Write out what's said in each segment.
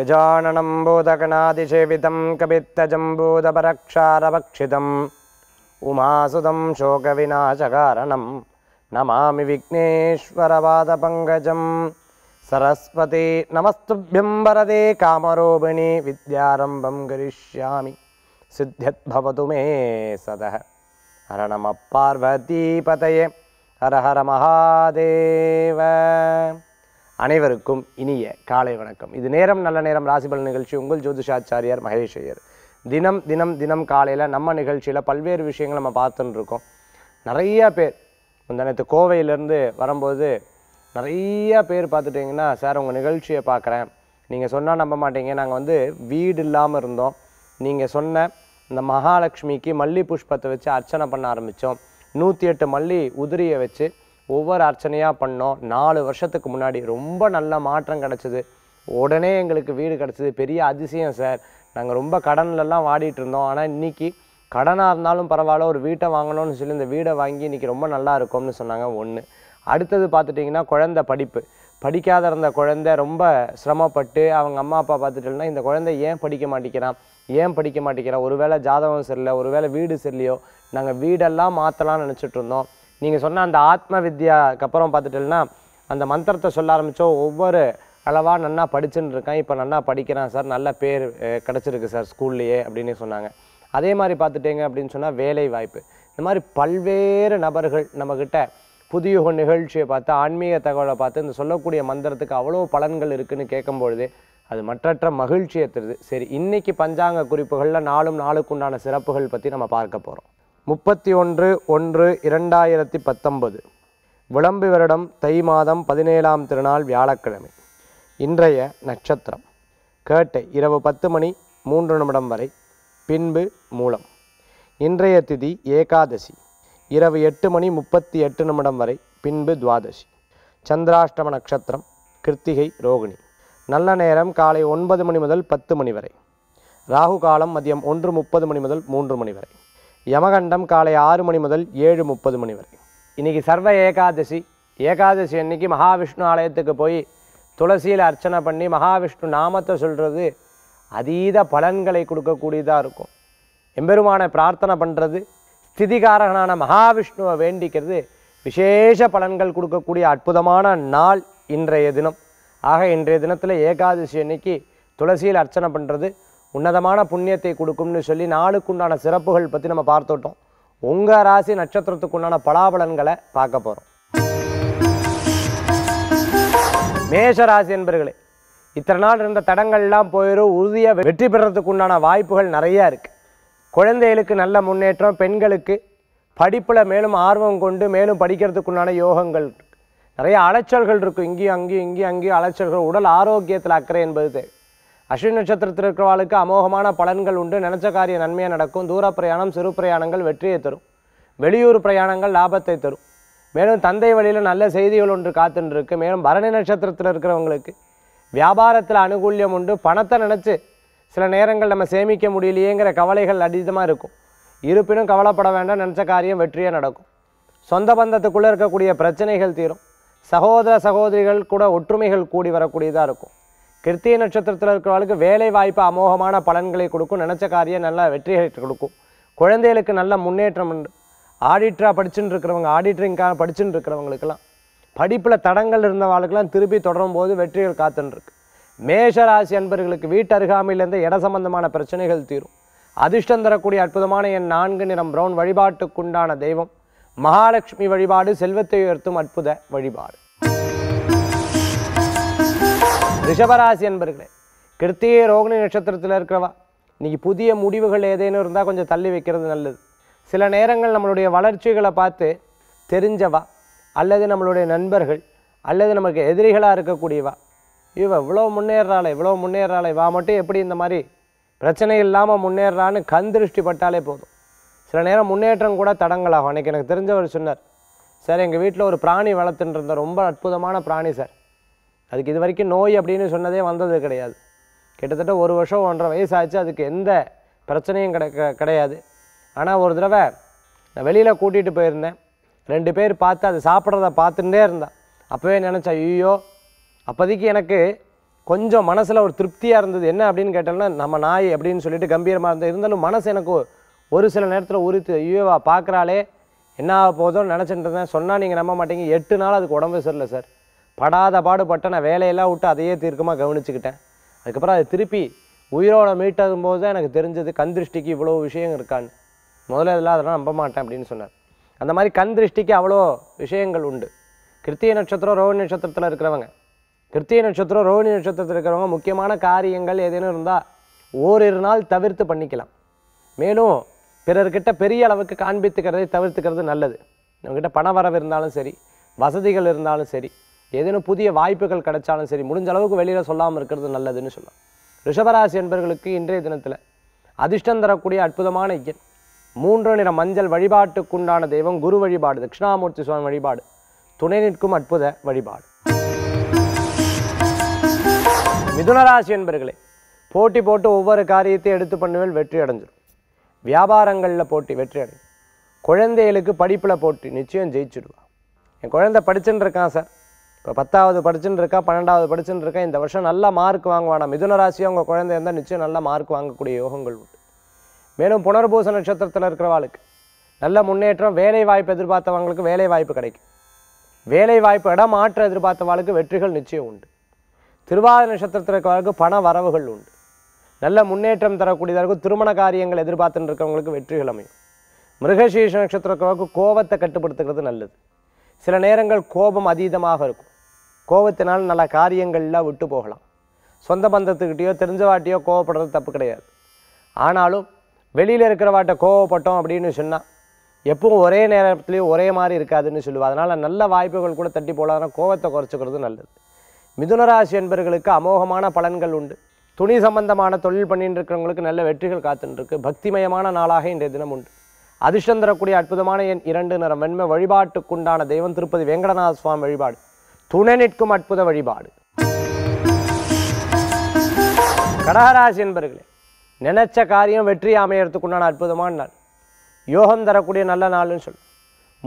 विजाननं बोधकणादिशेवितं कवित्तजम्बूदपरक्षारवक्षितम् बोधपरक्षारभक्षितम् उमासुदं शोकविनाशकारणं नमामि विघ्नेश्वरवादपङ्कजं सरस्वती नमस्तुभ्यं वरदे कामरूपिणि विद्यारम्भं करिष्यामि सिद्ध्यद्भवतु मे सदः हरणमपार्वतीपतये हर हर महादेव அனைவருக்கும் இனிய காலை வணக்கம் இது நேரம் நல்ல நேரம் ராசிபலன் நிகழ்ச்சி உங்கள் ஜோதிஷாச்சாரியார் மகேஷ் ஐயர் தினம் தினம் தினம் காலையில் நம்ம நிகழ்ச்சியில் பல்வேறு விஷயங்கள் நம்ம பார்த்துன்னு இருக்கோம் நிறையா பேர் இந்த நேற்று கோவையிலேருந்து வரும்போது நிறையா பேர் பார்த்துட்டிங்கன்னா சார் உங்கள் நிகழ்ச்சியை பார்க்குறேன் நீங்கள் சொன்னால் நம்ப மாட்டீங்க நாங்கள் வந்து வீடு இல்லாமல் இருந்தோம் நீங்கள் சொன்ன இந்த மகாலட்சுமிக்கு மல்லி புஷ்பத்தை வச்சு அர்ச்சனை பண்ண ஆரம்பித்தோம் நூற்றி எட்டு மல்லி உதிரியை வச்சு ஒவ்வொரு அர்ச்சனையாக பண்ணோம் நாலு வருஷத்துக்கு முன்னாடி ரொம்ப நல்ல மாற்றம் கிடச்சிது உடனே எங்களுக்கு வீடு கிடச்சிது பெரிய அதிசயம் சார் நாங்கள் ரொம்ப கடன்லலாம் வாடிட்டு இருந்தோம் ஆனால் இன்றைக்கி கடனாக இருந்தாலும் பரவாயில்ல ஒரு வீட்டை வாங்கணும்னு சொல்லி இந்த வீடை வாங்கி இன்றைக்கி ரொம்ப நல்லா இருக்கும்னு சொன்னாங்க ஒன்று அடுத்தது பார்த்துட்டிங்கன்னா குழந்த படிப்பு படிக்காத இருந்த குழந்தை ரொம்ப சிரமப்பட்டு அவங்க அம்மா அப்பா பார்த்துட்டுனா இந்த குழந்தை ஏன் படிக்க மாட்டேங்கிறான் ஏன் படிக்க மாட்டேங்கிறான் ஒருவேளை ஜாதகம் சரியில்லை ஒருவேளை வீடு சரியில்லையோ நாங்கள் வீடெல்லாம் மாற்றலாம்னு நினச்சிட்ருந்தோம் நீங்கள் சொன்ன அந்த ஆத்ம வித்யாக்கு அப்புறம் பார்த்துட்டேன்னா அந்த மந்திரத்தை சொல்ல ஆரம்பித்தோம் ஒவ்வொரு அளவாக நல்லா படிச்சுன்னு இருக்கேன் இப்போ நன்னா படிக்கிறான் சார் நல்ல பேர் கிடச்சிருக்கு சார் ஸ்கூல்லையே அப்படின்னு சொன்னாங்க அதே மாதிரி பார்த்துட்டேங்க அப்படின்னு சொன்னால் வேலை வாய்ப்பு இந்த மாதிரி பல்வேறு நபர்கள் நம்மக்கிட்ட புதிய நிகழ்ச்சியை பார்த்து ஆன்மீக தகவலை பார்த்து இந்த சொல்லக்கூடிய மந்திரத்துக்கு அவ்வளோ பலன்கள் இருக்குதுன்னு கேட்கும்பொழுது அது மற்றற்ற மகிழ்ச்சியை தருது சரி இன்றைக்கி பஞ்சாங்க குறிப்புகளில் நாளும் நாளுக்குண்டான சிறப்புகள் பற்றி நம்ம பார்க்க போகிறோம் முப்பத்தி ஒன்று ஒன்று இரண்டாயிரத்தி பத்தொன்பது விளம்பு வருடம் தை மாதம் பதினேழாம் திருநாள் வியாழக்கிழமை இன்றைய நட்சத்திரம் கேட்டை இரவு பத்து மணி மூன்று நிமிடம் வரை பின்பு மூலம் இன்றைய திதி ஏகாதசி இரவு எட்டு மணி முப்பத்தி எட்டு நிமிடம் வரை பின்பு துவாதசி சந்திராஷ்டம நட்சத்திரம் கிருத்திகை ரோகிணி நல்ல நேரம் காலை ஒன்பது மணி முதல் பத்து மணி வரை ராகு காலம் மதியம் ஒன்று முப்பது மணி முதல் மூன்று மணி வரை யமகண்டம் காலை ஆறு மணி முதல் ஏழு முப்பது மணி வரை இன்றைக்கி சர்வ ஏகாதசி ஏகாதசி அன்னைக்கு மகாவிஷ்ணு ஆலயத்துக்கு போய் துளசியில் அர்ச்சனை பண்ணி மகாவிஷ்ணு நாமத்தை சொல்கிறது அதீத பலன்களை கொடுக்கக்கூடியதாக இருக்கும் எம்பெருமானை பிரார்த்தனை பண்ணுறது ஸ்திதிகாரகனான மகாவிஷ்ணுவை வேண்டிக்கிறது விசேஷ பலன்கள் கொடுக்கக்கூடிய அற்புதமான நாள் இன்றைய தினம் ஆக இன்றைய தினத்தில் ஏகாதசி அன்னைக்கு துளசியில் அர்ச்சனை பண்ணுறது உன்னதமான புண்ணியத்தை கொடுக்கும்னு சொல்லி நாளுக்குண்டான சிறப்புகள் பற்றி நம்ம பார்த்துட்டோம் உங்கள் ராசி நட்சத்திரத்துக்குண்டான பலாபலன்களை பார்க்க போகிறோம் மேஷ ராசி என்பர்களே இத்தனை நாள் இருந்த தடங்கள்லாம் போயிடும் உறுதியாக வெற்றி பெறத்துக்கு உண்டான வாய்ப்புகள் நிறையா இருக்குது குழந்தைகளுக்கு நல்ல முன்னேற்றம் பெண்களுக்கு படிப்பில் மேலும் ஆர்வம் கொண்டு மேலும் படிக்கிறதுக்குண்டான யோகங்கள் நிறைய அலைச்சல்கள் இருக்கும் இங்கேயும் அங்கேயும் இங்கேயும் அங்கேயும் அலைச்சல்கள் உடல் ஆரோக்கியத்தில் அக்கறை என்பது தேவை அஸ்வின் நட்சத்திரத்தில் இருக்கிறவாளுக்கு அமோகமான பலன்கள் உண்டு நினச்ச காரிய நன்மையாக நடக்கும் தூர பிரயாணம் சிறு பிரயாணங்கள் வெற்றியை தரும் வெளியூர் பிரயாணங்கள் லாபத்தை தரும் மேலும் தந்தை வழியில் நல்ல செய்திகள் ஒன்று காத்துன்ருக்கு மேலும் பரணி நட்சத்திரத்தில் இருக்கிறவங்களுக்கு வியாபாரத்தில் அனுகூல்யம் உண்டு பணத்தை நினச்சி சில நேரங்கள் நம்ம சேமிக்க முடியலையேங்கிற கவலைகள் அதீதமாக இருக்கும் இருப்பினும் கவலைப்பட வேண்டாம் நினச்ச காரியம் வெற்றியாக நடக்கும் சொந்த பந்தத்துக்குள்ளே இருக்கக்கூடிய பிரச்சனைகள் தீரும் சகோதர சகோதரிகள் கூட ஒற்றுமைகள் கூடி வரக்கூடியதாக இருக்கும் கிருத்திய நட்சத்திரத்தில் இருக்கிறவளுக்கு வேலை வாய்ப்பு அமோகமான பலன்களை கொடுக்கும் நினச்ச காரியம் நல்லா வெற்றிகளை கொடுக்கும் குழந்தைகளுக்கு நல்ல முன்னேற்றம் உண்டு ஆடிட்டராக படிச்சுட்டு இருக்கிறவங்க ஆடிட்டரிங்காக படிச்சுட்டு இருக்கிறவங்களுக்கெல்லாம் படிப்பில் தடங்கள் இருந்தவாளுக்கெல்லாம் திருப்பி தொடரும் போது வெற்றிகள் காத்துன்ருக்கு மேஷராசி அன்பர்களுக்கு வீட்டு அருகாமையிலேருந்து இட சம்பந்தமான பிரச்சனைகள் தீரும் அதிர்ஷ்டம் தரக்கூடிய அற்புதமான என் நான்கு நிறம் ப்ரௌன் வழிபாட்டுக்குண்டான தெய்வம் மகாலட்சுமி வழிபாடு செல்வத்தை உயர்த்தும் அற்புத வழிபாடு ரிஷபராசி என்பர்களே கிருத்திய ரோகிணி நட்சத்திரத்தில் இருக்கிறவா இன்றைக்கி புதிய முடிவுகள் ஏதேனும் இருந்தால் கொஞ்சம் தள்ளி வைக்கிறது நல்லது சில நேரங்கள் நம்மளுடைய வளர்ச்சிகளை பார்த்து தெரிஞ்சவா அல்லது நம்மளுடைய நண்பர்கள் அல்லது நமக்கு எதிரிகளாக இருக்கக்கூடியவா இவ இவ்வளோ முன்னேறாளே இவ்வளோ முன்னேறாளே வா மட்டும் எப்படி இந்த மாதிரி பிரச்சனை இல்லாமல் முன்னேறான்னு கண் திருஷ்டி பட்டாலே போதும் சில நேரம் முன்னேற்றம் கூட தடங்களாகும் அன்றைக்கி எனக்கு தெரிஞ்சவர் சொன்னார் சார் எங்கள் வீட்டில் ஒரு பிராணி வளர்த்துன்னு ரொம்ப அற்புதமான பிராணி சார் அதுக்கு இது வரைக்கும் நோய் அப்படின்னு சொன்னதே வந்தது கிடையாது கிட்டத்தட்ட ஒரு வருஷம் ஒன்றரை வயசு ஆச்சு அதுக்கு எந்த பிரச்சனையும் கிடைக்க கிடையாது ஆனால் ஒரு தடவை நான் வெளியில் கூட்டிகிட்டு போயிருந்தேன் ரெண்டு பேர் பார்த்து அது சாப்பிட்றத பார்த்துட்டே இருந்தேன் அப்போவே நினச்சேன் ஐயோ அப்போதைக்கு எனக்கு கொஞ்சம் மனசில் ஒரு திருப்தியாக இருந்தது என்ன அப்படின்னு கேட்டோம்னா நம்ம நாய் அப்படின்னு சொல்லிட்டு கம்பீரமாக இருந்தால் இருந்தாலும் மனசு எனக்கு ஒரு சில நேரத்தில் உரித்து ஐயோவா பார்க்குறாளே என்ன ஆக போதும்னு நினச்சிட்டு இருந்தேன் சொன்னால் நீங்கள் நம்ப மாட்டீங்க எட்டு நாள் அதுக்கு உடம்பு சரியில்லை சார் படாத பாடுபட்டு நான் வேலையெல்லாம் விட்டு அதையே தீர்க்கமாக கவனிச்சுக்கிட்டேன் அதுக்கப்புறம் அது திருப்பி உயிரோட மீட்டதும் போது தான் எனக்கு தெரிஞ்சது கண் திருஷ்டிக்கு இவ்வளோ விஷயம் இருக்கான்னு முதல்ல இதெல்லாம் அதெல்லாம் நம்ப மாட்டேன் அப்படின்னு சொன்னார் அந்த மாதிரி கண் திருஷ்டிக்கு அவ்வளோ விஷயங்கள் உண்டு கிருத்திய நட்சத்திரம் ரோஹிணி நட்சத்திரத்தில் இருக்கிறவங்க கிருத்திய நட்சத்திரம் ரோஹிணி நட்சத்திரத்தில் இருக்கிறவங்க முக்கியமான காரியங்கள் ஏதேனும் இருந்தால் ஓரிரு நாள் தவிர்த்து பண்ணிக்கலாம் மேலும் பிறர்கிட்ட பெரிய அளவுக்கு காண்பித்துக்கிறதை தவிர்த்துக்கிறது நல்லது நம்மக்கிட்ட பண வரவு இருந்தாலும் சரி வசதிகள் இருந்தாலும் சரி ஏதேனும் புதிய வாய்ப்புகள் கிடைச்சாலும் சரி முடிஞ்ச அளவுக்கு வெளியில் சொல்லாமல் இருக்கிறது நல்லதுன்னு சொல்லலாம் ரிஷபராசி என்பர்களுக்கு இன்றைய தினத்தில் அதிர்ஷ்டம் தரக்கூடிய அற்புதமான எண் மூன்று நிற மஞ்சள் வழிபாட்டுக்குண்டான தெய்வம் குரு வழிபாடு தட்சிணாமூர்த்தி சுவாமி வழிபாடு துணை நிற்கும் அற்புத வழிபாடு மிதுனராசி என்பர்களே போட்டி போட்டு ஒவ்வொரு காரியத்தையும் எடுத்து பண்ணுவேன் வெற்றி அடைஞ்சிடும் வியாபாரங்களில் போட்டி வெற்றி அடையும் குழந்தைகளுக்கு படிப்பில் போட்டி நிச்சயம் ஜெயிச்சுடுவான் என் குழந்தை படிச்சுட்டு இருக்கான் சார் இப்போ பத்தாவது படிச்சுன்னு இருக்கா பன்னெண்டாவது படிச்சுன்னு இருக்கா இந்த வருஷம் நல்ல மார்க் வாங்குவானா மிதுன ராசியாக உங்கள் குழந்தை இருந்தால் நிச்சயம் நல்ல மார்க் வாங்கக்கூடிய யோகங்கள் உண்டு மேலும் புனர்பூச நட்சத்திரத்தில் இருக்கிறவாளுக்கு நல்ல முன்னேற்றம் வேலை வாய்ப்பு எதிர்பார்த்தவங்களுக்கு வேலை வாய்ப்பு கிடைக்கும் வேலை வாய்ப்பு இடம் மாற்ற எதிர்பார்த்தவாளுக்கு வெற்றிகள் நிச்சயம் உண்டு திருவாத நட்சத்திரத்தில் இருக்கிறவர்களுக்கு பண வரவுகள் உண்டு நல்ல முன்னேற்றம் தரக்கூடியவர்களுக்கு திருமண காரியங்கள் எதிர்பார்த்துட்டு இருக்கிறவங்களுக்கு வெற்றிகள் அமையும் மிருகசீஷ நட்சத்திரக்கிறவர்களுக்கு கோபத்தை கட்டுப்படுத்துகிறது நல்லது சில நேரங்கள் கோபம் அதீதமாக இருக்கும் கோபத்தினால் நல்ல காரியங்கள்லாம் விட்டு போகலாம் சொந்த பந்தத்துக்கிட்டேயோ தெரிஞ்சவாட்டியோ கோவப்படுறது தப்பு கிடையாது ஆனாலும் வெளியில் இருக்கிறவாட்ட கோவப்பட்டோம் அப்படின்னு சொன்னால் எப்பவும் ஒரே நேரத்துலேயும் ஒரே மாதிரி இருக்காதுன்னு சொல்லுவோம் அதனால் நல்ல வாய்ப்புகள் கூட தட்டி போகலாம் கோவத்தை குறைச்சிக்கிறது நல்லது மிதுனராசி என்பர்களுக்கு அமோகமான பலன்கள் உண்டு துணி சம்பந்தமான தொழில் பண்ணிட்டு இருக்கிறவங்களுக்கு நல்ல வெற்றிகள் காத்துட்டுருக்கு பக்திமயமான நாளாக இன்றைய தினம் உண்டு அதிர்ஷ்டம் தரக்கூடிய அற்புதமான என் இரண்டு நிறம் வெண்மை வழிபாட்டுக்குண்டான தெய்வம் திருப்பதி வெங்கடநாத சுவாமி வழிபாடு துணை நிற்கும் அற்புத வழிபாடு கடகராசி என்பர்களே நினைச்ச காரியம் வெற்றி அமையறதுக்குண்டான அற்புதமான நாள் யோகம் தரக்கூடிய நல்ல நாள்னு சொல்லு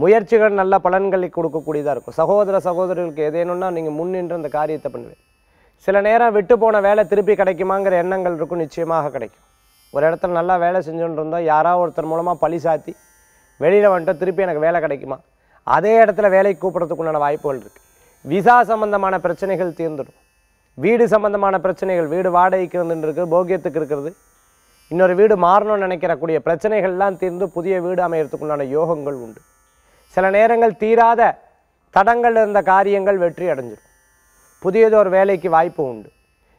முயற்சிகள் நல்ல பலன்களை கொடுக்கக்கூடியதாக இருக்கும் சகோதர சகோதரிகளுக்கு எதேனும்னா நீங்கள் முன்னின்று அந்த காரியத்தை பண்ணுவேன் சில நேரம் விட்டு போன வேலை திருப்பி கிடைக்குமாங்கிற எண்ணங்கள் இருக்கும் நிச்சயமாக கிடைக்கும் ஒரு இடத்துல நல்லா வேலை செஞ்சுட்டு இருந்தோம் யாராவது ஒருத்தர் மூலமாக பழி சாத்தி வெளியில் வந்துட்டு திருப்பி எனக்கு வேலை கிடைக்குமா அதே இடத்துல வேலைக்கு கூப்பிட்றதுக்குண்டான வாய்ப்புகள் இருக்குது விசா சம்மந்தமான பிரச்சனைகள் தீர்ந்துடும் வீடு சம்மந்தமான பிரச்சனைகள் வீடு வாடகைக்கு இருந்துருக்கு போகியத்துக்கு இருக்கிறது இன்னொரு வீடு மாறணும்னு நினைக்கிறக்கூடிய பிரச்சனைகள்லாம் தீர்ந்து புதிய வீடு அமையறதுக்குள்ளான யோகங்கள் உண்டு சில நேரங்கள் தீராத தடங்கள் இருந்த காரியங்கள் வெற்றி அடைஞ்சிடும் ஒரு வேலைக்கு வாய்ப்பு உண்டு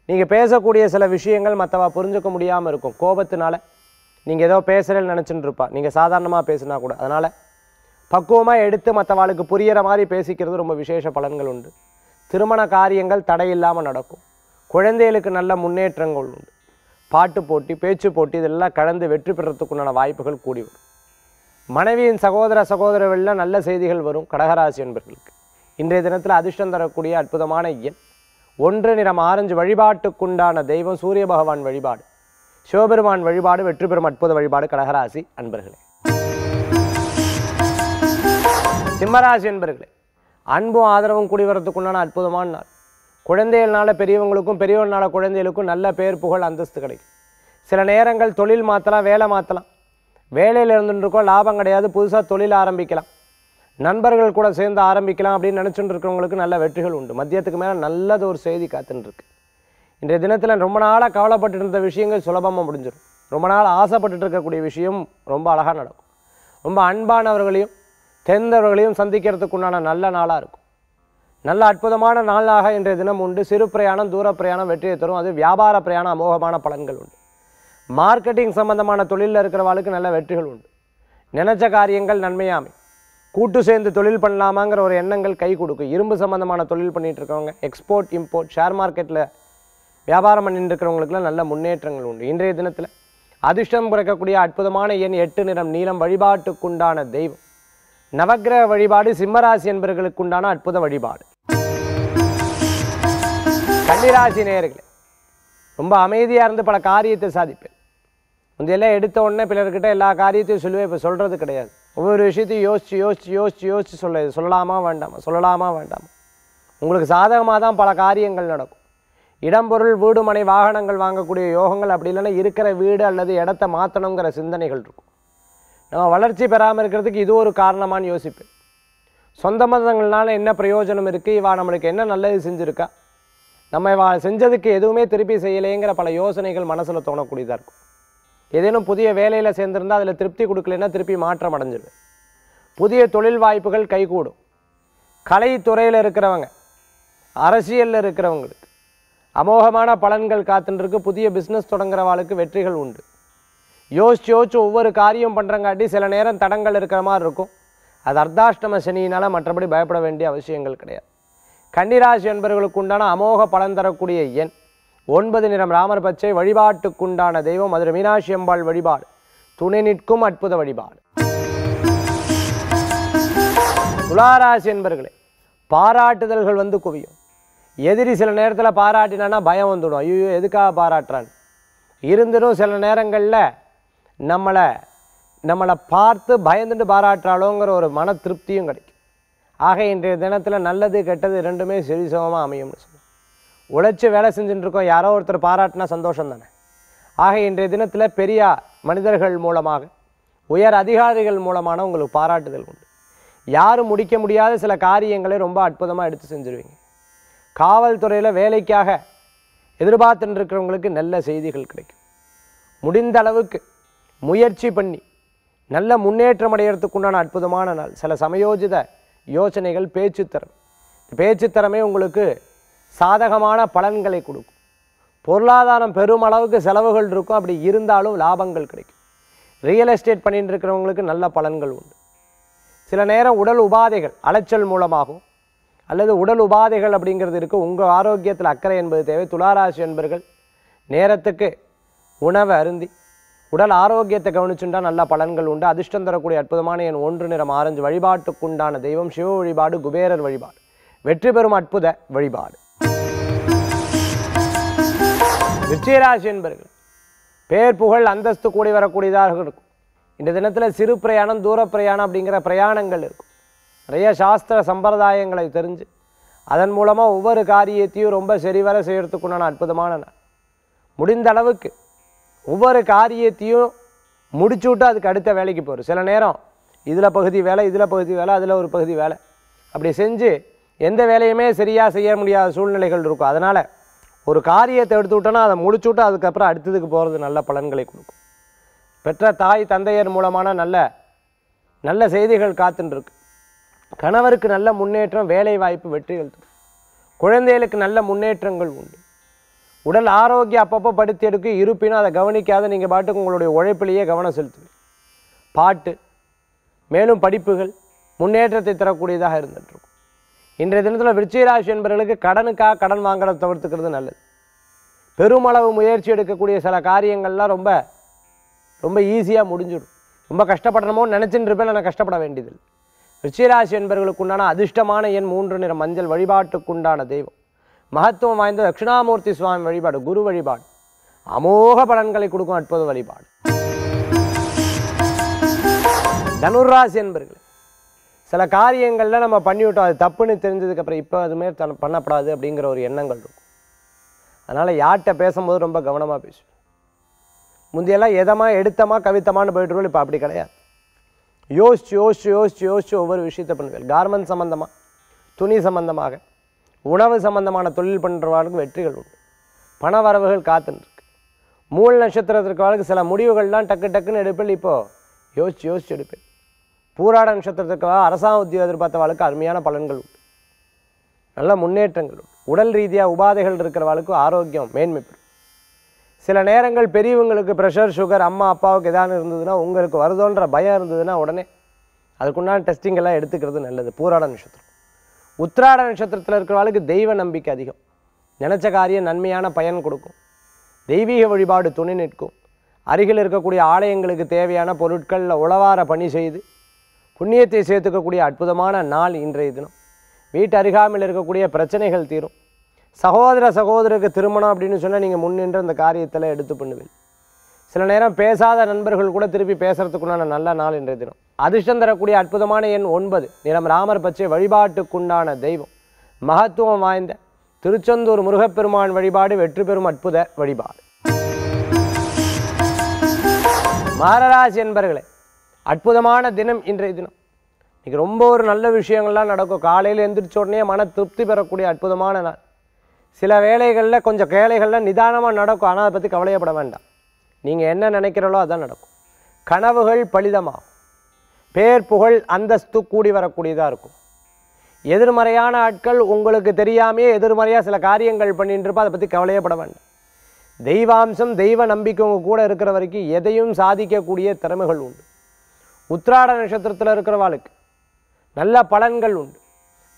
நீங்கள் பேசக்கூடிய சில விஷயங்கள் மற்றவா புரிஞ்சுக்க முடியாமல் இருக்கும் கோபத்தினால நீங்கள் ஏதோ பேசுகிறேன்னு நினச்சிட்டு இருப்பா நீங்கள் சாதாரணமாக பேசுனா கூட அதனால் பக்குவமாக எடுத்து மற்றவாளுக்கு புரிகிற மாதிரி பேசிக்கிறது ரொம்ப விசேஷ பலன்கள் உண்டு திருமண காரியங்கள் தடையில்லாமல் நடக்கும் குழந்தைகளுக்கு நல்ல முன்னேற்றங்கள் உண்டு பாட்டு போட்டி பேச்சு போட்டி இதெல்லாம் கலந்து வெற்றி பெறத்துக்குண்டான வாய்ப்புகள் கூடி வரும் மனைவியின் சகோதர சகோதரர்களில் நல்ல செய்திகள் வரும் கடகராசி என்பர்களுக்கு இன்றைய தினத்தில் அதிர்ஷ்டம் தரக்கூடிய அற்புதமான எண் ஒன்று நிறம் ஆரஞ்சு வழிபாட்டுக்குண்டான தெய்வம் சூரிய பகவான் வழிபாடு சிவபெருமான் வழிபாடு வெற்றி பெறும் அற்புத வழிபாடு கடகராசி அன்பர்களே சிம்மராசி என்பர்களே அன்பும் ஆதரவும் கூடி வரத்துக்குண்டான அற்புதமான நாள் குழந்தைகள்னால பெரியவங்களுக்கும் பெரியவனால குழந்தைகளுக்கும் நல்ல பேர் புகழ் அந்தஸ்து கிடைக்கும் சில நேரங்கள் தொழில் மாற்றலாம் வேலை மாற்றலாம் வேலையில் இருந்துருக்கோம் லாபம் கிடையாது புதுசாக தொழில் ஆரம்பிக்கலாம் நண்பர்கள் கூட சேர்ந்து ஆரம்பிக்கலாம் அப்படின்னு நினச்சிட்டு இருக்கிறவங்களுக்கு நல்ல வெற்றிகள் உண்டு மதியத்துக்கு மேலே நல்லது ஒரு செய்தி காத்துட்டுருக்கு இன்றைய தினத்தில் ரொம்ப நாளாக கவலைப்பட்டு இருந்த விஷயங்கள் சுலபமாக முடிஞ்சிடும் ரொம்ப நாள் ஆசைப்பட்டு இருக்கக்கூடிய விஷயம் ரொம்ப அழகாக நடக்கும் ரொம்ப அன்பானவர்களையும் தெரிந்தவர்களையும் சந்திக்கிறதுக்குண்டான நல்ல நாளாக இருக்கும் நல்ல அற்புதமான நாளாக இன்றைய தினம் உண்டு சிறு பிரயாணம் தூர பிரயாணம் வெற்றியை தரும் அது வியாபார பிரயாணம் அமோகமான பலன்கள் உண்டு மார்க்கெட்டிங் சம்பந்தமான தொழிலில் இருக்கிறவாளுக்கு நல்ல வெற்றிகள் உண்டு நினைச்ச காரியங்கள் நன்மையாமை கூட்டு சேர்ந்து தொழில் பண்ணலாமாங்கிற ஒரு எண்ணங்கள் கை கொடுக்கும் இரும்பு சம்மந்தமான தொழில் பண்ணிகிட்டு இருக்கவங்க எக்ஸ்போர்ட் இம்போர்ட் ஷேர் மார்க்கெட்டில் வியாபாரம் பண்ணிட்டு இருக்கிறவங்களுக்குலாம் நல்ல முன்னேற்றங்கள் உண்டு இன்றைய தினத்தில் அதிர்ஷ்டம் குறைக்கக்கூடிய அற்புதமான எண் எட்டு நிறம் நீளம் வழிபாட்டுக்குண்டான தெய்வம் நவக்கிரக வழிபாடு சிம்மராசி என்பர்களுக்கு உண்டான அற்புத வழிபாடு கன்னிராசி நேயர்களே ரொம்ப அமைதியாக இருந்து பல காரியத்தை சாதிப்பேன் முந்தையெல்லாம் எடுத்த உடனே பிலர்கிட்ட எல்லா காரியத்தையும் சொல்லுவேன் இப்போ சொல்கிறது கிடையாது ஒவ்வொரு விஷயத்தையும் யோசித்து யோசித்து யோசித்து யோசித்து சொல்ல சொல்லலாமா வேண்டாமா சொல்லலாமா வேண்டாமா உங்களுக்கு சாதகமாக தான் பல காரியங்கள் நடக்கும் இடம்பொருள் வீடு மனை வாகனங்கள் வாங்கக்கூடிய யோகங்கள் அப்படி இல்லைன்னா இருக்கிற வீடு அல்லது இடத்த மாற்றணுங்கிற சிந்தனைகள் இருக்கும் நம்ம வளர்ச்சி பெறாமல் இருக்கிறதுக்கு இது ஒரு காரணமானு யோசிப்பேன் சொந்த மதங்கள்னால என்ன பிரயோஜனம் இருக்குது இவா நம்மளுக்கு என்ன நல்லது செஞ்சுருக்கா நம்ம இவா செஞ்சதுக்கு எதுவுமே திருப்பி செய்யலைங்கிற பல யோசனைகள் மனசில் தோணக்கூடியதாக இருக்கும் ஏதேனும் புதிய வேலையில் சேர்ந்துருந்தால் அதில் திருப்தி கொடுக்கலன்னா திருப்பி மாற்றம் அடைஞ்சிடுவேன் புதிய தொழில் வாய்ப்புகள் கைகூடும் கலைத்துறையில் இருக்கிறவங்க அரசியலில் இருக்கிறவங்களுக்கு அமோகமான பலன்கள் காத்துன்றிருக்கு புதிய பிஸ்னஸ் தொடங்குறவாளுக்கு வெற்றிகள் உண்டு யோசிச்சு யோசிச்சு ஒவ்வொரு காரியம் பண்ணுறங்காட்டி சில நேரம் தடங்கள் இருக்கிற மாதிரி இருக்கும் அது அர்த்தாஷ்டம சனியினால் மற்றபடி பயப்பட வேண்டிய அவசியங்கள் கிடையாது கன்னிராசி என்பவர்களுக்கு உண்டான அமோக பலன் தரக்கூடிய எண் ஒன்பது நிறம் ராமர் பச்சை வழிபாட்டுக்குண்டான தெய்வம் மதுரை மீனாட்சி அம்பாள் வழிபாடு துணை நிற்கும் அற்புத வழிபாடு துளாராசி என்பர்களே பாராட்டுதல்கள் வந்து குவியும் எதிரி சில நேரத்தில் பாராட்டினான்னா பயம் வந்துடும் ஐயோ எதுக்காக பாராட்டுறான் இருந்தும் சில நேரங்களில் நம்மளை நம்மளை பார்த்து பயந்துட்டு பாராட்டுறாளோங்கிற ஒரு மன திருப்தியும் கிடைக்கும் ஆக இன்றைய தினத்தில் நல்லது கெட்டது ரெண்டுமே சரிசமமாக அமையும்னு சொல்லுவோம் உழைச்சி வேலை செஞ்சுட்டு இருக்கோம் யாரோ ஒருத்தர் பாராட்டினா சந்தோஷம் தானே ஆக இன்றைய தினத்தில் பெரிய மனிதர்கள் மூலமாக உயர் அதிகாரிகள் மூலமான உங்களுக்கு பாராட்டுதல் உண்டு யாரும் முடிக்க முடியாத சில காரியங்களை ரொம்ப அற்புதமாக எடுத்து செஞ்சுருவீங்க காவல்துறையில் வேலைக்காக எதிர்பார்த்துட்டு இருக்கிறவங்களுக்கு நல்ல செய்திகள் கிடைக்கும் முடிந்த அளவுக்கு முயற்சி பண்ணி நல்ல முன்னேற்றம் அடையிறதுக்குண்டான அற்புதமான நாள் சில சமயோஜித யோசனைகள் பேச்சுத்தரம் பேச்சுத்திறமே உங்களுக்கு சாதகமான பலன்களை கொடுக்கும் பொருளாதாரம் பெருமளவுக்கு செலவுகள் இருக்கும் அப்படி இருந்தாலும் லாபங்கள் கிடைக்கும் ரியல் எஸ்டேட் பண்ணிட்டு இருக்கிறவங்களுக்கு நல்ல பலன்கள் உண்டு சில நேரம் உடல் உபாதைகள் அலைச்சல் மூலமாகும் அல்லது உடல் உபாதைகள் அப்படிங்கிறது இருக்குது உங்கள் ஆரோக்கியத்தில் அக்கறை என்பது தேவை துளாராசி என்பர்கள் நேரத்துக்கு உணவை அருந்தி உடல் ஆரோக்கியத்தை கவனிச்சுண்டா நல்ல பலன்கள் உண்டு அதிர்ஷ்டம் தரக்கூடிய அற்புதமான என் ஒன்று நிறம் ஆரஞ்சு வழிபாட்டுக்குண்டான தெய்வம் சிவ வழிபாடு குபேரர் வழிபாடு வெற்றி பெறும் அற்புத வழிபாடு நிச்சயராசி என்பர்கள் பேர் புகழ் அந்தஸ்து கூடி வரக்கூடியதாக இருக்கும் இந்த தினத்தில் சிறு பிரயாணம் தூர பிரயாணம் அப்படிங்கிற பிரயாணங்கள் இருக்கும் நிறைய சாஸ்திர சம்பிரதாயங்களை தெரிஞ்சு அதன் மூலமாக ஒவ்வொரு காரியத்தையும் ரொம்ப சரிவர செய்கிறதுக்குண்டான அற்புதமான முடிந்த அளவுக்கு ஒவ்வொரு காரியத்தையும் முடிச்சு விட்டு அதுக்கு அடுத்த வேலைக்கு போகிறோம் சில நேரம் இதில் பகுதி வேலை இதில் பகுதி வேலை அதில் ஒரு பகுதி வேலை அப்படி செஞ்சு எந்த வேலையுமே சரியாக செய்ய முடியாத சூழ்நிலைகள் இருக்கும் அதனால் ஒரு காரியத்தை எடுத்து விட்டோன்னா அதை முடிச்சு விட்டு அதுக்கப்புறம் அடுத்ததுக்கு போகிறது நல்ல பலன்களை கொடுக்கும் பெற்ற தாய் தந்தையர் மூலமான நல்ல நல்ல செய்திகள் காத்துன்ருக்கு கணவருக்கு நல்ல முன்னேற்றம் வேலை வாய்ப்பு வெற்றிகள் குழந்தைகளுக்கு நல்ல முன்னேற்றங்கள் உண்டு உடல் ஆரோக்கியம் அப்பப்போ படுத்து எடுக்கும் இருப்பினும் அதை கவனிக்காத நீங்கள் பாட்டுக்கு உங்களுடைய உழைப்பிலேயே கவனம் செலுத்து பாட்டு மேலும் படிப்புகள் முன்னேற்றத்தை தரக்கூடியதாக இருந்துட்டுருக்கும் இன்றைய தினத்தில் விருச்சிகராசி என்பவர்களுக்கு கடனுக்காக கடன் வாங்குறத தவிர்த்துக்கிறது நல்லது பெருமளவு முயற்சி எடுக்கக்கூடிய சில காரியங்கள்லாம் ரொம்ப ரொம்ப ஈஸியாக முடிஞ்சிடும் ரொம்ப கஷ்டப்படணுமோ நினச்சின்னு இருப்பேன் நான் கஷ்டப்பட வேண்டியதில்லை விருச்சிகராசி என்பவர்களுக்கு உண்டான அதிர்ஷ்டமான என் மூன்று நிற மஞ்சள் வழிபாட்டுக்குண்டான தெய்வம் மகத்துவம் வாய்ந்த தட்சிணாமூர்த்தி சுவாமி வழிபாடு குரு வழிபாடு அமோக பலன்களை கொடுக்கும் அற்புத வழிபாடு தனுர்ராசி என்பர்கள் சில காரியங்களில் நம்ம பண்ணிவிட்டோம் அது தப்புன்னு தெரிஞ்சதுக்கப்புறம் இப்போ அதுமாரி தன் பண்ணப்படாது அப்படிங்கிற ஒரு எண்ணங்கள் இருக்கும் அதனால் யார்கிட்ட பேசும்போது ரொம்ப கவனமாக பேசுவோம் முந்தையெல்லாம் எதமாக எடுத்தமாக கவித்தமானு போயிட்டுருவோம் இப்போ அப்படி கிடையாது யோசிச்சு யோசிச்சு யோசிச்சு யோசிச்சு ஒவ்வொரு விஷயத்தை பண்ணுவேன் கார்மெண்ட் சம்மந்தமாக துணி சம்மந்தமாக உணவு சம்பந்தமான தொழில் பண்ணுறவர்களுக்கு வெற்றிகள் உண்டு பண வரவுகள் காத்துருக்கு மூல் வாழ்க்கை சில முடிவுகள்லாம் டக்கு டக்குன்னு எடுப்பில் இப்போது யோசித்து யோசித்து எடுப்பேன் பூராட நட்சத்திரத்துக்காக அரசாங்க உத்தியோகம் எதிர்பார்த்தவாளுக்கு அருமையான பலன்கள் உண்டு நல்ல முன்னேற்றங்கள் உண்டு உடல் ரீதியாக உபாதைகள் இருக்கிறவாளுக்கு ஆரோக்கியம் மேன்மை பெறும் சில நேரங்கள் பெரியவங்களுக்கு ப்ரெஷர் சுகர் அம்மா அப்பாவுக்கு எதாவது இருந்ததுன்னா உங்களுக்கு வருதோன்ற பயம் இருந்ததுன்னா உடனே அதுக்குண்டான டெஸ்டிங்கெல்லாம் எடுத்துக்கிறது நல்லது பூராட நட்சத்திரம் உத்திராட நட்சத்திரத்தில் இருக்கிறவளுக்கு தெய்வ நம்பிக்கை அதிகம் நினச்ச காரியம் நன்மையான பயன் கொடுக்கும் தெய்வீக வழிபாடு துணி நிற்கும் அருகில் இருக்கக்கூடிய ஆலயங்களுக்கு தேவையான பொருட்களில் உளவார பணி செய்து புண்ணியத்தை சேர்த்துக்கக்கூடிய அற்புதமான நாள் இன்றைய தினம் வீட்டு அருகாமையில் இருக்கக்கூடிய பிரச்சனைகள் தீரும் சகோதர சகோதரருக்கு திருமணம் அப்படின்னு சொன்னால் நீங்கள் முன்னின்று அந்த காரியத்தில் எடுத்து பண்ணுவேன் சில நேரம் பேசாத நண்பர்கள் கூட திருப்பி பேசுறதுக்குண்டான நல்ல நாள் இன்றைய தினம் அதிர்ஷ்டம் தரக்கூடிய அற்புதமான எண் ஒன்பது நிலம் ராமர் பச்சை வழிபாட்டுக்குண்டான தெய்வம் மகத்துவம் வாய்ந்த திருச்செந்தூர் முருகப்பெருமான் வழிபாடு வெற்றி பெறும் அற்புத வழிபாடு மகராசி என்பர்களே அற்புதமான தினம் இன்றைய தினம் இன்றைக்கி ரொம்ப ஒரு நல்ல விஷயங்கள்லாம் நடக்கும் காலையில் எந்திரிச்ச உடனே மன திருப்தி பெறக்கூடிய அற்புதமான நாள் சில வேலைகளில் கொஞ்சம் கேளைகளில் நிதானமாக நடக்கும் ஆனால் அதை பற்றி கவலையப்பட வேண்டாம் நீங்கள் என்ன நினைக்கிறளோ அதான் நடக்கும் கனவுகள் பலிதமாகும் பேர் புகழ் அந்தஸ்து கூடி வரக்கூடியதாக இருக்கும் எதிர்மறையான ஆட்கள் உங்களுக்கு தெரியாமே எதிர்மறையாக சில காரியங்கள் பண்ணிட்டு இருப்போம் அதை பற்றி கவலையப்பட வேண்டாம் தெய்வாம்சம் தெய்வ நம்பிக்கை உங்கள் கூட இருக்கிற வரைக்கும் எதையும் சாதிக்கக்கூடிய திறமைகள் உண்டு உத்ராட நட்சத்திரத்தில் இருக்கிறவாளுக்கு நல்ல பலன்கள் உண்டு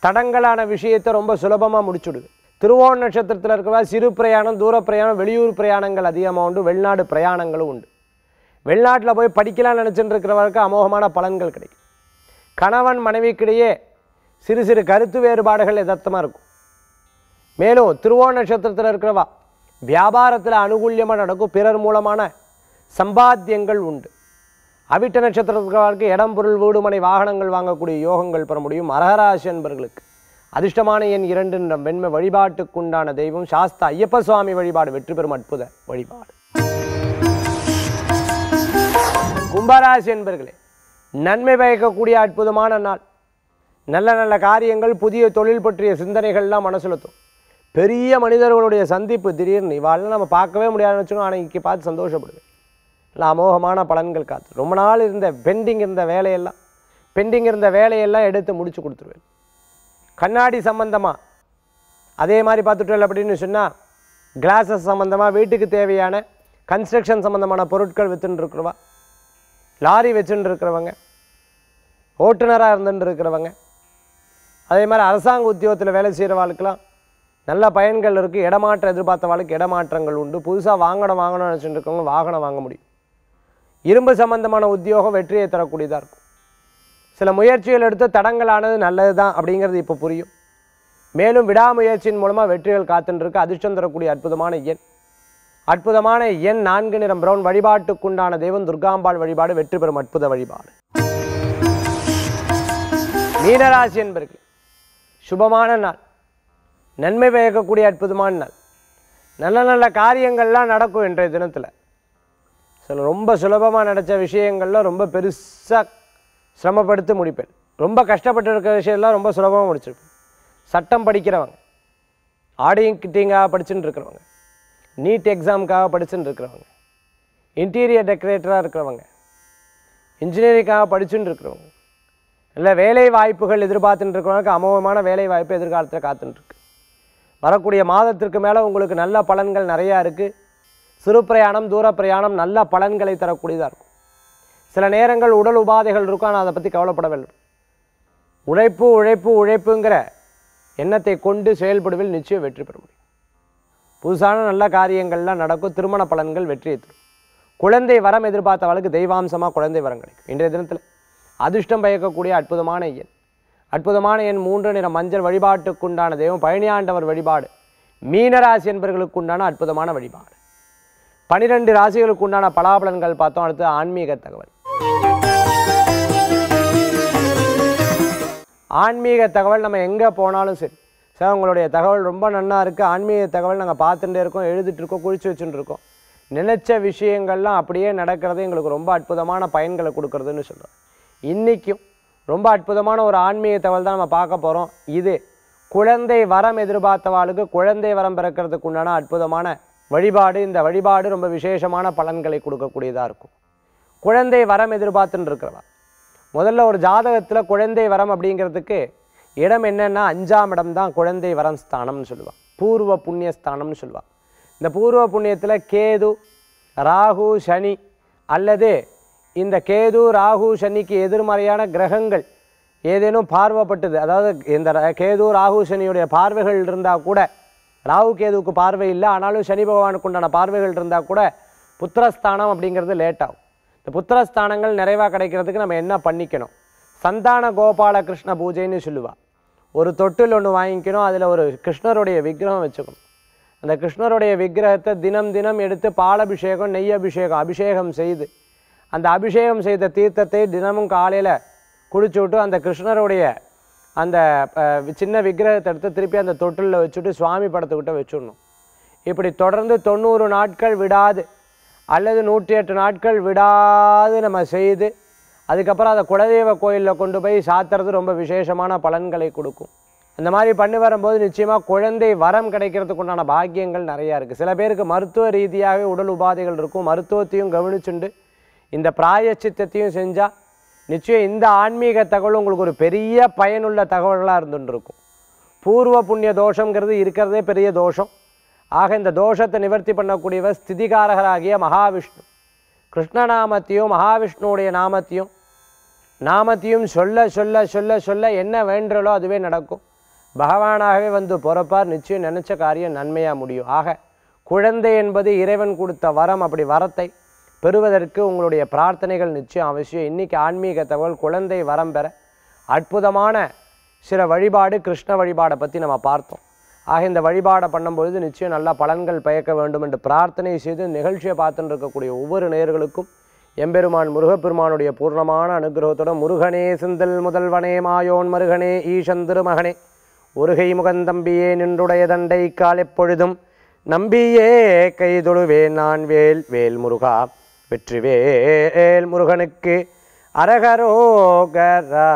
தடங்களான விஷயத்தை ரொம்ப சுலபமாக முடிச்சுடுது திருவோண நட்சத்திரத்தில் இருக்கிறவா சிறு பிரயாணம் தூர பிரயாணம் வெளியூர் பிரயாணங்கள் அதிகமாக உண்டு வெளிநாடு பிரயாணங்களும் உண்டு வெளிநாட்டில் போய் படிக்கலாம்னு நினச்சிட்டு இருக்கிறவருக்கு அமோகமான பலன்கள் கிடைக்கும் கணவன் மனைவிக்கிடையே சிறு சிறு கருத்து வேறுபாடுகள் எதர்த்தமாக இருக்கும் மேலும் திருவோண நட்சத்திரத்தில் இருக்கிறவா வியாபாரத்தில் அனுகூல்யமாக நடக்கும் பிறர் மூலமான சம்பாத்தியங்கள் உண்டு அவிட்ட நட்சத்திரத்துக்கு இடம் பொருள் வீடுமனை வாகனங்கள் வாங்கக்கூடிய யோகங்கள் பெற முடியும் மரகராசி என்பர்களுக்கு அதிர்ஷ்டமான என் இரண்டு என்ற வெண்மை வழிபாட்டுக்குண்டான தெய்வம் சாஸ்தா ஐயப்ப சுவாமி வழிபாடு வெற்றி பெறும் அற்புத வழிபாடு கும்பராசி என்பர்களே நன்மை பயக்கக்கூடிய அற்புதமான நாள் நல்ல நல்ல காரியங்கள் புதிய தொழில் பற்றிய சிந்தனைகள்லாம் மனசுலத்தும் பெரிய மனிதர்களுடைய சந்திப்பு திடீர்னு இவாளெலாம் நம்ம பார்க்கவே முடியாதுன்னு வச்சுக்கோங்க ஆனால் இங்கே பார்த்து சந்தோஷப்படுவேன் நல்லா அமோகமான பலன்கள் காத்து ரொம்ப நாள் இருந்த பெண்டிங் இருந்த வேலையெல்லாம் பெண்டிங் இருந்த வேலையெல்லாம் எடுத்து முடித்து கொடுத்துருவேன் கண்ணாடி சம்பந்தமாக அதே மாதிரி பார்த்துட்டோம் அப்படின்னு சொன்னால் கிளாஸஸ் சம்மந்தமாக வீட்டுக்கு தேவையான கன்ஸ்ட்ரக்ஷன் சம்மந்தமான பொருட்கள் இருக்கிறவா லாரி வச்சுட்டு இருக்கிறவங்க ஓட்டுநராக இருந்துட்டு இருக்கிறவங்க அதே மாதிரி அரசாங்க உத்தியோகத்தில் வேலை செய்கிற வாழ்க்கெல்லாம் நல்ல பயன்கள் இருக்குது இடமாற்றம் எதிர்பார்த்த வாழ்க்கை இடமாற்றங்கள் உண்டு புதுசாக வாங்கணும் வாங்கணும்னு நினச்சிட்டு இருக்கவங்க வாகனம் வாங்க முடியும் இரும்பு சம்மந்தமான உத்தியோகம் வெற்றியை தரக்கூடியதாக இருக்கும் சில முயற்சிகள் எடுத்து தடங்களானது நல்லது தான் அப்படிங்கிறது இப்போ புரியும் மேலும் விடாமுயற்சியின் மூலமாக வெற்றிகள் காத்துன்றிருக்கு அதிர்ஷ்டம் தரக்கூடிய அற்புதமான எண் அற்புதமான எண் நான்கு நிறம் பிரவுன் வழிபாட்டுக்குண்டான தெய்வம் துர்காம்பாள் வழிபாடு வெற்றி பெறும் அற்புத வழிபாடு மீனராசி என்பர்கள் சுபமான நாள் நன்மை பயக்கக்கூடிய அற்புதமான நாள் நல்ல நல்ல காரியங்கள்லாம் நடக்கும் இன்றைய தினத்தில் சில ரொம்ப சுலபமாக நடத்த விஷயங்கள்லாம் ரொம்ப பெருசாக சிரமப்படுத்தி முடிப்பேன் ரொம்ப கஷ்டப்பட்டு இருக்கிற விஷயம்லாம் ரொம்ப சுலபமாக முடிச்சிருப்பேன் சட்டம் படிக்கிறவங்க ஆடியன் கிட்டிங்காக படிச்சுட்டு இருக்கிறவங்க நீட் எக்ஸாமுக்காக படிச்சுட்டு இருக்கிறவங்க இன்டீரியர் டெக்கரேட்டராக இருக்கிறவங்க இன்ஜினியரிங்காக படிச்சுட்டு இருக்கிறவங்க இல்லை வேலை வாய்ப்புகள் எதிர்பார்த்துட்டு இருக்கிறவங்களுக்கு அமோகமான வேலை வாய்ப்பு எதிர்காலத்தில் காத்துட்டுருக்கு வரக்கூடிய மாதத்திற்கு மேலே உங்களுக்கு நல்ல பலன்கள் நிறையா இருக்குது சிறு பிரயாணம் தூர பிரயாணம் நல்ல பலன்களை தரக்கூடியதாக இருக்கும் சில நேரங்கள் உடல் உபாதைகள் இருக்கும் ஆனால் அதை பற்றி கவலைப்பட வேண்டும் உழைப்பு உழைப்பு உழைப்புங்கிற எண்ணத்தை கொண்டு செயல்படுவில் நிச்சயம் வெற்றி பெற முடியும் புதுசான நல்ல காரியங்கள்லாம் நடக்கும் திருமண பலன்கள் வெற்றியை தரும் குழந்தை வரம் எதிர்பார்த்த எதிர்பார்த்தவளுக்கு தெய்வாம்சமாக குழந்தை வரம் கிடைக்கும் இன்றைய தினத்தில் அதிர்ஷ்டம் பயக்கக்கூடிய அற்புதமான எண் அற்புதமான எண் மூன்று நிற மஞ்சள் வழிபாட்டுக்குண்டான தெய்வம் பழனியாண்டவர் வழிபாடு மீனராசி என்பவர்களுக்குண்டான அற்புதமான வழிபாடு பனிரெண்டு ராசிகளுக்கு உண்டான பலாபலன்கள் பார்த்தோம் அடுத்து ஆன்மீக தகவல் ஆன்மீக தகவல் நம்ம எங்கே போனாலும் சரி சார் உங்களுடைய தகவல் ரொம்ப நன்னாக இருக்குது ஆன்மீக தகவல் நாங்கள் பார்த்துட்டே இருக்கோம் எழுதிட்டுருக்கோம் குளிச்சு வச்சுட்டு இருக்கோம் நினச்ச விஷயங்கள்லாம் அப்படியே நடக்கிறது எங்களுக்கு ரொம்ப அற்புதமான பயன்களை கொடுக்குறதுன்னு சொல்கிறோம் இன்றைக்கும் ரொம்ப அற்புதமான ஒரு ஆன்மீக தகவல் தான் நம்ம பார்க்க போகிறோம் இது குழந்தை வரம் எதிர்பார்த்தவாளுக்கு குழந்தை வரம் பிறக்கிறதுக்கு உண்டான அற்புதமான வழிபாடு இந்த வழிபாடு ரொம்ப விசேஷமான பலன்களை கொடுக்கக்கூடியதாக இருக்கும் குழந்தை வரம் எதிர்பார்த்துன்னு இருக்கிறவா முதல்ல ஒரு ஜாதகத்தில் குழந்தை வரம் அப்படிங்கிறதுக்கு இடம் என்னென்னா அஞ்சாம் இடம் தான் குழந்தை வரம் ஸ்தானம்னு சொல்லுவாள் பூர்வ புண்ணிய ஸ்தானம்னு சொல்லுவாள் இந்த பூர்வ புண்ணியத்தில் கேது ராகு சனி அல்லது இந்த கேது ராகு சனிக்கு எதிர்மறையான கிரகங்கள் ஏதேனும் பார்வைப்பட்டது அதாவது இந்த கேது ராகு சனியுடைய பார்வைகள் இருந்தால் கூட ராகு கேதுவுக்கு பார்வை இல்லை ஆனாலும் சனி பகவானுக்கு உண்டான பார்வைகள் இருந்தால் கூட புத்திரஸ்தானம் அப்படிங்கிறது லேட்டாகும் இந்த புத்திரஸ்தானங்கள் நிறைவாக கிடைக்கிறதுக்கு நம்ம என்ன பண்ணிக்கணும் சந்தான கோபால கிருஷ்ண பூஜைன்னு சொல்லுவாள் ஒரு தொட்டில் ஒன்று வாங்கிக்கணும் அதில் ஒரு கிருஷ்ணருடைய விக்கிரகம் வச்சுக்கணும் அந்த கிருஷ்ணருடைய விக்கிரகத்தை தினம் தினம் எடுத்து பாலபிஷேகம் நெய் அபிஷேகம் அபிஷேகம் செய்து அந்த அபிஷேகம் செய்த தீர்த்தத்தை தினமும் காலையில் குடிச்சு விட்டு அந்த கிருஷ்ணருடைய அந்த சின்ன விக்கிரகத்தை எடுத்து திருப்பி அந்த தொட்டிலில் வச்சுட்டு சுவாமி படத்துக்கிட்ட வச்சுடணும் இப்படி தொடர்ந்து தொண்ணூறு நாட்கள் விடாது அல்லது நூற்றி எட்டு நாட்கள் விடாது நம்ம செய்து அதுக்கப்புறம் அதை குலதெய்வ கோயிலில் கொண்டு போய் சாத்துறது ரொம்ப விசேஷமான பலன்களை கொடுக்கும் அந்த மாதிரி பண்ணி வரும்போது நிச்சயமாக குழந்தை வரம் கிடைக்கிறதுக்கு உண்டான பாக்கியங்கள் நிறையா இருக்குது சில பேருக்கு மருத்துவ ரீதியாகவே உடல் உபாதைகள் இருக்கும் மருத்துவத்தையும் கவனிச்சுண்டு இந்த பிராயச்சித்தத்தையும் செஞ்சால் நிச்சயம் இந்த ஆன்மீக தகவல் உங்களுக்கு ஒரு பெரிய பயனுள்ள தகவல்களாக இருந்துகிட்டு இருக்கும் பூர்வ புண்ணிய தோஷங்கிறது இருக்கிறதே பெரிய தோஷம் ஆக இந்த தோஷத்தை நிவர்த்தி பண்ணக்கூடியவர் ஸ்திதிகாரகராகிய மகாவிஷ்ணு கிருஷ்ணநாமத்தையும் மகாவிஷ்ணுவுடைய நாமத்தையும் நாமத்தையும் சொல்ல சொல்ல சொல்ல சொல்ல என்ன வேண்டுறலோ அதுவே நடக்கும் பகவானாகவே வந்து பொறப்பார் நிச்சயம் நினச்ச காரியம் நன்மையாக முடியும் ஆக குழந்தை என்பது இறைவன் கொடுத்த வரம் அப்படி வரத்தை பெறுவதற்கு உங்களுடைய பிரார்த்தனைகள் நிச்சயம் அவசியம் இன்றைக்கி ஆன்மீக தகவல் குழந்தை வரம் பெற அற்புதமான சில வழிபாடு கிருஷ்ண வழிபாடை பற்றி நம்ம பார்த்தோம் ஆக இந்த வழிபாடை பண்ணும்பொழுது நிச்சயம் நல்லா பலன்கள் பயக்க வேண்டும் என்று பிரார்த்தனை செய்து நிகழ்ச்சியை பார்த்துட்டு இருக்கக்கூடிய ஒவ்வொரு நேயர்களுக்கும் எம்பெருமான் முருகப்பெருமானுடைய பூர்ணமான அனுகிரகத்துடன் முருகனே செந்தில் முதல்வனே மாயோன் மருகனே ஈசன் திருமகனே முருகை முகந்தம்பியே நின்றுடைய தண்டை எப்பொழுதும் நம்பியே கைதொழுவே நான் வேல் வேல் முருகா வெற்றி வேல் முருகனுக்கு அரகரோகரா